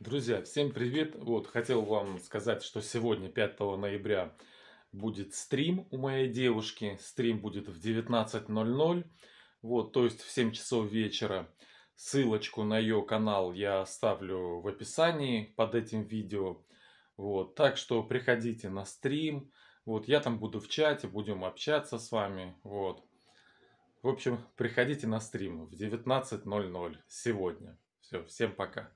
Друзья, всем привет! Вот, хотел вам сказать, что сегодня, 5 ноября, будет стрим у моей девушки. Стрим будет в 19.00, вот, то есть в 7 часов вечера. Ссылочку на ее канал я оставлю в описании под этим видео. Вот, так что приходите на стрим. Вот, я там буду в чате, будем общаться с вами. Вот. В общем, приходите на стрим в 19.00 сегодня. Все, всем пока.